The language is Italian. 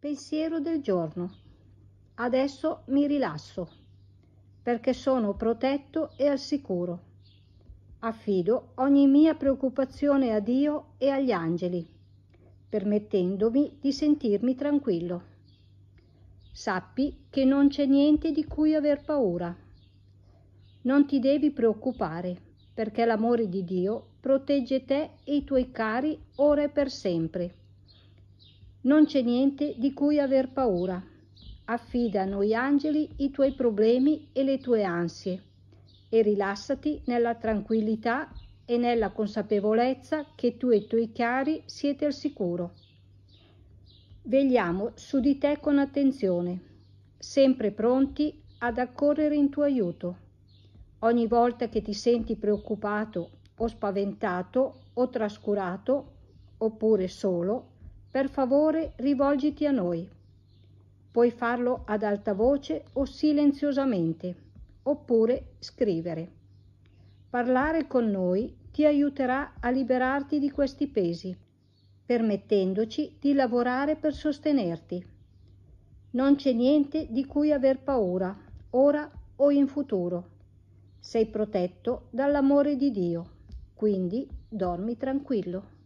Pensiero del giorno. Adesso mi rilasso perché sono protetto e al sicuro. Affido ogni mia preoccupazione a Dio e agli angeli, permettendomi di sentirmi tranquillo. Sappi che non c'è niente di cui aver paura. Non ti devi preoccupare, perché l'amore di Dio protegge te e i tuoi cari ora e per sempre. Non c'è niente di cui aver paura. Affida a noi angeli i tuoi problemi e le tue ansie e rilassati nella tranquillità e nella consapevolezza che tu e i tuoi cari siete al sicuro. Vegliamo su di te con attenzione, sempre pronti ad accorrere in tuo aiuto. Ogni volta che ti senti preoccupato o spaventato o trascurato, oppure solo, per favore rivolgiti a noi. Puoi farlo ad alta voce o silenziosamente, oppure scrivere. Parlare con noi ti aiuterà a liberarti di questi pesi, permettendoci di lavorare per sostenerti. Non c'è niente di cui aver paura, ora o in futuro. Sei protetto dall'amore di Dio, quindi dormi tranquillo.